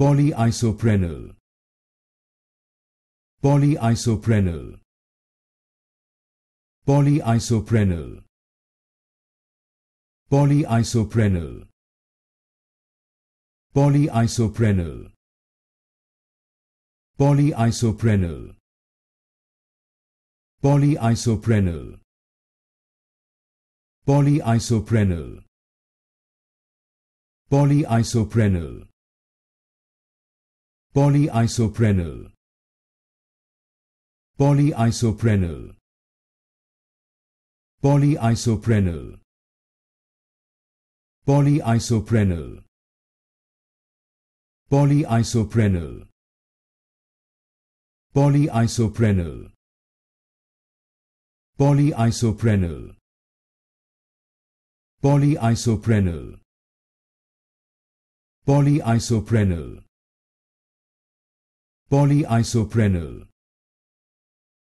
polyisoprenyl polyisoprenyl polyisoprenyl polyisoprenyl polyisoprenyl polyisoprenyl polyisoprenyl polyisoprenyl polyisoprenyl polyisoprenyl polyisoprenyl polyisoprenyl polyisoprenyl polyisoprenyl polyisoprenyl polyisoprenyl polyisoprenyl polyisoprenyl polyisoprenyl